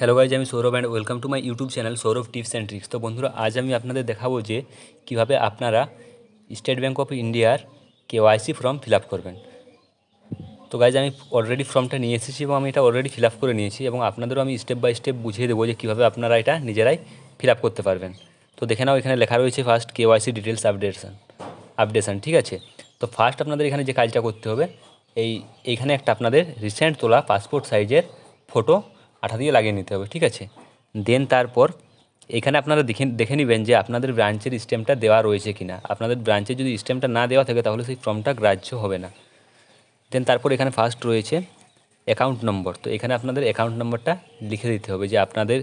hello guys আমি Sourav and welcome to my YouTube channel Sourav tips and tricks তো বন্ধুরা আজ আমি আপনাদের দেখাবো যে কীভাবে আপনারা স্টেট ব্যাঙ্ক অফ ইন্ডিয়ার KYC form fill up করবেন তো গাইজ আমি অলরেডি ফর্মটা নিয়ে এসেছি এবং আমি এটা অলরেডি ফিল আপ করে নিয়েছি এবং আপনাদেরও আমি স্টেপ বাই স্টেপ বুঝিয়ে দেবো যে কীভাবে আপনারা এটা নিজেরাই ফিল আপ করতে পারবেন তো দেখে নাও এখানে লেখা রয়েছে first KYC details updation updation ঠিক আছে তো ফার্স্ট আপনাদের এখানে যে কাজটা করতে হবে এই এইখানে একটা আপনাদের রিসেন্ট তোলা পাসপোর্ট সাইজের ফটো আঠা দিয়ে লাগিয়ে নিতে হবে ঠিক আছে দেন তারপর এখানে আপনারা দেখে দেখে নেবেন যে আপনাদের ব্রাঞ্চের স্টেমটা দেওয়া রয়েছে কি না আপনাদের ব্রাঞ্চে যদি স্টেমটা না দেওয়া থাকে তাহলে সেই ফর্মটা গ্রাহ্য হবে না দেন তারপর এখানে ফার্স্ট রয়েছে অ্যাকাউন্ট নম্বর তো এখানে আপনাদের অ্যাকাউন্ট নম্বরটা লিখে দিতে হবে যে আপনাদের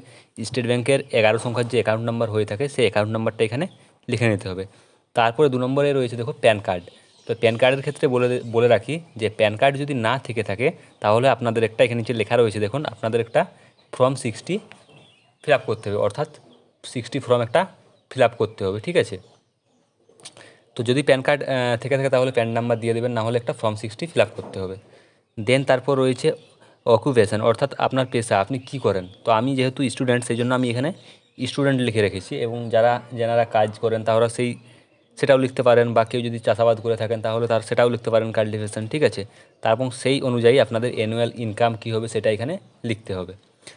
স্টেট ব্যাংকের এগারো সংখ্যার যে অ্যাকাউন্ট নম্বর হয়ে থাকে সেই অ্যাকাউন্ট নম্বরটা এখানে লিখে নিতে হবে তারপরে দু নম্বরে রয়েছে দেখো প্যান কার্ড তো প্যান কার্ডের ক্ষেত্রে বলে বলে রাখি যে প্যান কার্ড যদি না থেকে থাকে তাহলে আপনাদের একটা এখানে নিচে লেখা রয়েছে দেখুন আপনাদের একটা ফর্ম সিক্সটি ফিল করতে হবে অর্থাৎ সিক্সটি ফর্ম একটা ফিল করতে হবে ঠিক আছে তো যদি প্যান কার্ড থেকে থাকে তাহলে প্যান নাম্বার দিয়ে দেবেন না হলে একটা ফর্ম সিক্সটি ফিল করতে হবে দেন তারপর রয়েছে অকুপেশান অর্থাৎ আপনার পেশা আপনি কি করেন তো আমি যেহেতু স্টুডেন্ট সেই জন্য আমি এখানে স্টুডেন্ট লিখে রেখেছি এবং যারা যারা কাজ করেন তারা সেই সেটাও লিখতে পারেন বা কেউ যদি চাষাবাদ করে থাকেন তাহলে তার সেটাও লিখতে পারেন কাল্টিভেশন ঠিক আছে তারপর সেই অনুযায়ী আপনাদের অ্যানুয়াল ইনকাম কী হবে সেটা এখানে লিখতে হবে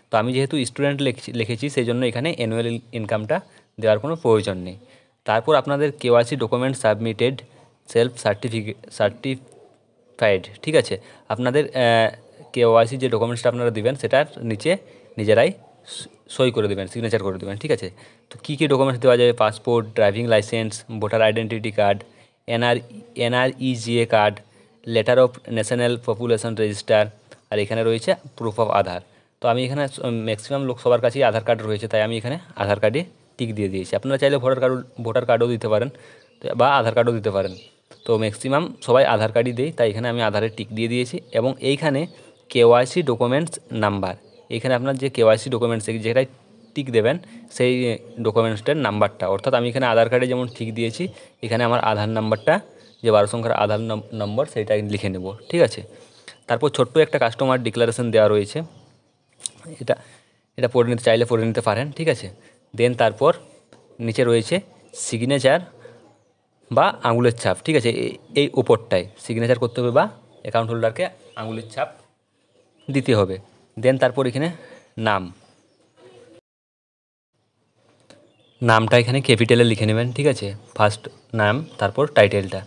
তো আমি যেহেতু স্টুডেন্ট লিখেছি সেই জন্য এখানে অ্যানুয়াল ইনকামটা দেওয়ার কোনো প্রয়োজন নেই তারপর আপনাদের KYC document submitted self certificate certified ঠিক আছে আপনাদের কেওয়াইসি যে ডকুমেন্টসটা আপনারা দেবেন সেটার নিচে নিজেরাই সই করে দেবেন সিগনেচার করে দেবেন ঠিক আছে তো কী কী ডকুমেন্টস দেওয়া যাবে passport driving licence voter identity card NREGA card letter of national population register আর এখানে রয়েছে প্রুফ অফ আধার তো আমি এখানে ম্যাক্সিমাম লোক সবার কাছেই আধার কার্ড রয়েছে তাই আমি এখানে আধার কার্ডে টিক দিয়ে দিয়েছি আপনারা চাইলে ভোটার কার্ড ভোটার কার্ডও দিতে পারেন বা আধার কার্ডও দিতে পারেন তো ম্যাক্সিমাম সবাই আধার কার্ডই দেয় তাই এখানে আমি আধারে টিক দিয়ে দিয়েছি এবং এইখানে কেওয়াইসি ডকুমেন্টস নাম্বার এখানে আপনার যে কেওয়াইসি ডকুমেন্টস যেটাই টিক দেবেন সেই ডকুমেন্টসটার নাম্বারটা অর্থাৎ আমি এখানে আধার কার্ডে যেমন ঠিক দিয়েছি এখানে আমার আধার নাম্বারটা যে বারো সংখ্যার আধার নম্বর সেটা লিখে নেব ঠিক আছে তারপর ছোট্ট একটা কাস্টমার ডিক্লারেশন দেওয়া রয়েছে এটা এটা পড়ে নিতে চাইলে পড়ে নিতে পারেন ঠিক আছে দেন তারপর নিচে রয়েছে সিগনেচার বা আঙুলের ছাপ ঠিক আছে এই ওপরটায় সিগনেচার করতে হবে বা অ্যাকাউন্ট হোল্ডারকে আঙুলের ছাপ দিতে হবে দেন তারপর এখানে নাম নামটা এখানে ক্যাপিটালে লিখে নেবেন ঠিক আছে ফার্স্ট নাম তারপর টাইটেলটা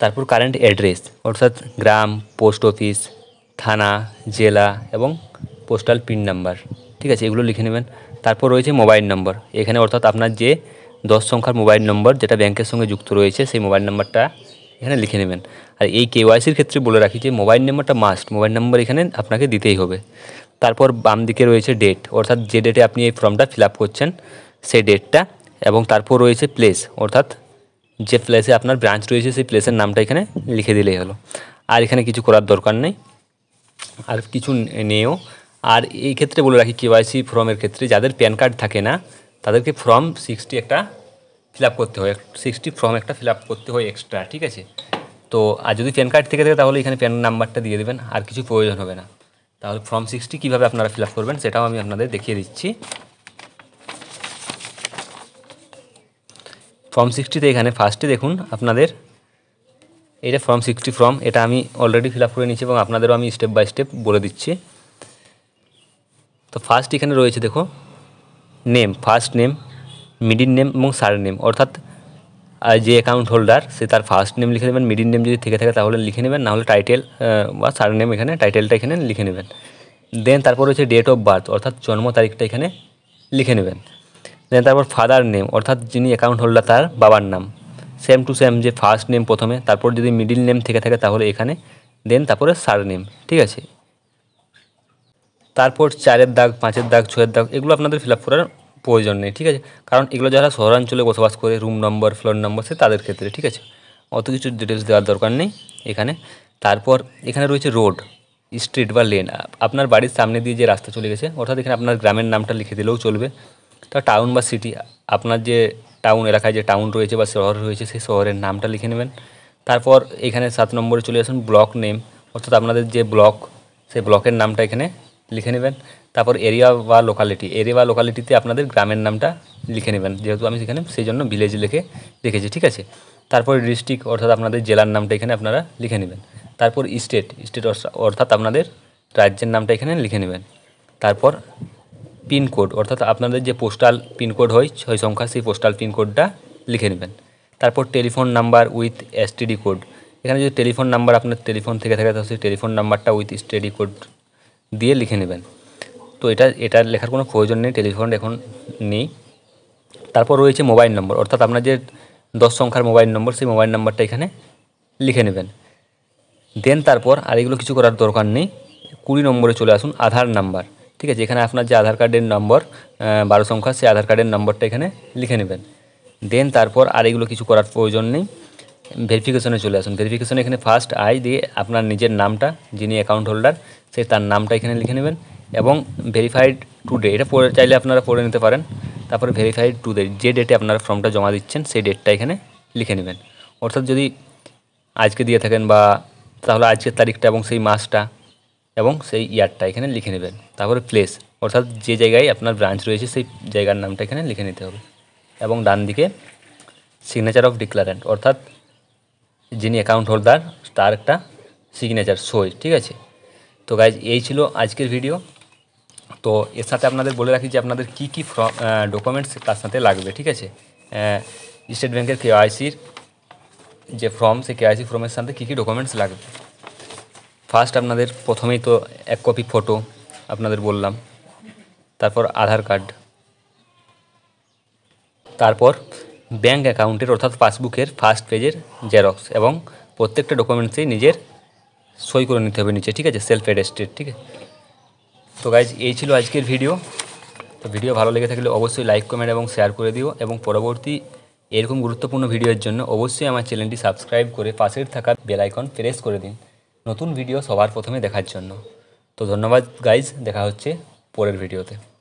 তারপর কারেন্ট অ্যাড্রেস অর্থাৎ গ্রাম পোস্ট অফিস থানা জেলা এবং পোস্টাল পিন নাম্বার ঠিক আছে এগুলো লিখে নেবেন তারপর রয়েছে মোবাইল নম্বর এখানে অর্থাৎ আপনার যে দশ সংখ্যার মোবাইল নম্বর যেটা ব্যাংকের সঙ্গে যুক্ত রয়েছে সেই মোবাইল নম্বরটা এখানে লিখে নেবেন আর এই কেওয়াইসির ক্ষেত্রে বলে রাখি যে মোবাইল নাম্বারটা মাস্ট মোবাইল নাম্বার এখানে আপনাকে দিতেই হবে তারপর বাম দিকে রয়েছে ডেট অর্থাৎ যে ডেটে আপনি এই ফর্মটা ফিল করছেন সেই ডেটটা এবং তারপর রয়েছে প্লেস অর্থাৎ যে প্লেসে আপনার ব্রাঞ্চ রয়েছে সেই প্লেসের নামটা এখানে লিখে দিলেই হলো আর এখানে কিছু করার দরকার নেই আর কিছু নেও আর এই ক্ষেত্রে বলে রাখি কেওয়াইসি ফর্মের ক্ষেত্রে যাদের প্যান কার্ড থাকে না তাদেরকে ফর্ম সিক্সটি একটা ফিল করতে হয় সিক্সটি ফর্ম একটা ফিল করতে হয় এক্সট্রা ঠিক আছে তো আর যদি প্যান কার্ড থেকে থাকে তাহলে এখানে প্যান নাম্বারটা দিয়ে দেবেন আর কিছু প্রয়োজন হবে না তাহলে ফর্ম সিক্সটি কীভাবে আপনারা ফিল করবেন সেটাও আমি আপনাদের দেখিয়ে দিচ্ছি ফর্ম সিক্সটিতে এখানে ফার্স্টে দেখুন আপনাদের এটা ফর্ম সিক্সটি ফর্ম এটা আমি অলরেডি ফিল করে নিয়েছি এবং আপনাদেরও আমি স্টেপ বাই স্টেপ বলে দিচ্ছি তো ফার্স্ট এখানে রয়েছে দেখো name first name middle name এবং সার নেম অর্থাৎ যে অ্যাকাউন্ট হোল্ডার সে তার ফার্স্ট নেম লিখে দেবেন মিডিল নেম যদি থেকে থাকে তাহলে লিখে নেবেন নাহলে টাইটেল বা সার নেম এখানে টাইটেলটা এখানে লিখে নেবেন দেন তারপর হচ্ছে ডেট অফ বার্থ অর্থাৎ জন্ম তারিখটা এখানে লিখে নেবেন দেন তারপর ফাদার নেম অর্থাৎ যিনি অ্যাকাউন্ট হোল্ডার তার বাবার নাম সেম টু সেম যে ফার্স্ট নেম প্রথমে তারপর যদি মিডিল নেম থেকে থাকে তাহলে এখানে দেন তারপরে সার নেম ঠিক আছে তারপর চারের দাগ পাঁচের দাগ ছয়ের দাগ এগুলো আপনাদের ফিল আপ করার প্রয়োজন নেই ঠিক আছে কারণ এগুলো যারা শহরাঞ্চলে বসবাস করে রুম নম্বর ফ্লোর নম্বর সে তাদের ক্ষেত্রে ঠিক আছে অত কিছু ডিটেলস দেওয়ার দরকার নেই এখানে তারপর এখানে রয়েছে রোড স্ট্রিট বা লেন আপনার বাড়ির সামনে দিয়ে যে রাস্তা চলে গেছে অর্থাৎ এখানে আপনার গ্রামের নামটা লিখে দিলেও চলবে তা টাউন বা সিটি আপনার যে টাউন এলাকায় যে টাউন রয়েছে বা শহর রয়েছে সেই শহরের নামটা লিখে নেবেন তারপর এখানে সাত নম্বরে চলে আসুন ব্লক নেম অর্থাৎ আপনাদের যে ব্লক সেই ব্লকের নামটা এখানে লিখে নেবেন তারপর এরিয়া বা লোকালিটি এরিয়া বা লোকালিটিতে আপনাদের গ্রামের নামটা লিখে নেবেন যেহেতু আমি সেখানে সেই জন্য ভিলেজ লিখে রেখেছি ঠিক আছে তারপর ডিস্ট্রিক্ট অর্থাৎ আপনাদের জেলার নামটা এখানে আপনারা লিখে নেবেন তারপর স্টেট স্টেট অর্থাৎ আপনাদের রাজ্যের নামটা এখানে লিখে নেবেন তারপর পিনকোড অর্থাৎ আপনাদের যে পোস্টাল পিনকোড হয় ছয় সংখ্যা সেই পোস্টাল পিনকোডটা লিখে নেবেন তারপর telephone number with STD code এখানে যদি টেলিফোন নাম্বার আপনার টেলিফোন থেকে থাকে তাহলে সেই টেলিফোন নাম্বারটা উইথ স্টেডি কোড দিয়ে লিখে নেবেন তো এটা এটা লেখার কোনো প্রয়োজন নেই টেলিফোন এখন নেই তারপর রয়েছে মোবাইল নম্বর অর্থাৎ আপনার যে দশ সংখ্যার মোবাইল নম্বর সেই মোবাইল নম্বরটা এখানে লিখে নেবেন দেন তারপর আর এগুলো কিছু করার দরকার নেই কুড়ি নম্বরে চলে আসুন আধার নাম্বার ঠিক আছে এখানে আপনার যে আধার কার্ডের নম্বর বারো সংখ্যা সেই আধার কার্ডের নম্বরটা এখানে লিখে নেবেন দেন তারপর আর এগুলো কিছু করার প্রয়োজন নেই ভেরিফিকেশনে চলে আসুন ভেরিফিকেশনে এখানে ফার্স্ট আই দিয়ে আপনার নিজের নামটা যিনি অ্যাকাউন্ট হোল্ডার সে তার নামটা এখানে লিখে নেবেন এবং ভেরিফাইড টু ডে এটা পড়ে চাইলে আপনারা পড়ে নিতে পারেন তারপরে ভেরিফাইড টু ডে যে ডেটে আপনারা ফর্মটা জমা দিচ্ছেন সেই ডেটটা এখানে লিখে নেবেন অর্থাৎ যদি আজকে দিয়ে থাকেন বা তাহলে আজকের তারিখটা এবং সেই মাসটা এবং সেই ইয়ারটা এখানে লিখে নেবেন তারপরে প্লেস অর্থাৎ যে জায়গায় আপনার ব্রাঞ্চ রয়েছে সেই জায়গার নামটা এখানে লিখে নিতে হবে এবং ডান দিকে সিগনেচার অফ ডিক্লারেন্ট অর্থাৎ যিনি অ্যাকাউন্ট হোল্ডার তার একটা সিগনেচার সই ঠিক আছে তো গাইজ এই ছিল আজকের ভিডিও তো এর সাথে আপনাদের বলে রাখি যে আপনাদের কি কি ডকুমেন্টস তার সাথে লাগবে ঠিক আছে স্টেট ব্যাংকের কেওয়াইসির যে ফর্ম কে কেওয়াইসি ফর্মের সাথে কী কী ডকুমেন্টস লাগবে ফার্স্ট আপনাদের প্রথমেই তো এক কপি ফটো আপনাদের বললাম তারপর আধার কার্ড তারপর ব্যাঙ্ক অ্যাকাউন্টের অর্থাৎ পাসবুকের ফার্স্ট পেজের জেরক্স এবং প্রত্যেকটা ডকুমেন্টসেই নিজের সই করে নিতে হবে নিচে ঠিক আছে সেলফ অ্যাডেস্টেড ঠিক আছে তো গাইজ এই ছিল আজকের ভিডিও তো ভিডিও ভালো লেগে থাকলে অবশ্যই লাইক কমেন্ট এবং শেয়ার করে দিও এবং পরবর্তী এরকম গুরুত্বপূর্ণ ভিডিওর জন্য অবশ্যই আমার চ্যানেলটি সাবস্ক্রাইব করে পাশের থাকা বেলাইকন প্রেস করে দিন নতুন ভিডিও সবার প্রথমে দেখার জন্য তো ধন্যবাদ গাইজ দেখা হচ্ছে পরের ভিডিওতে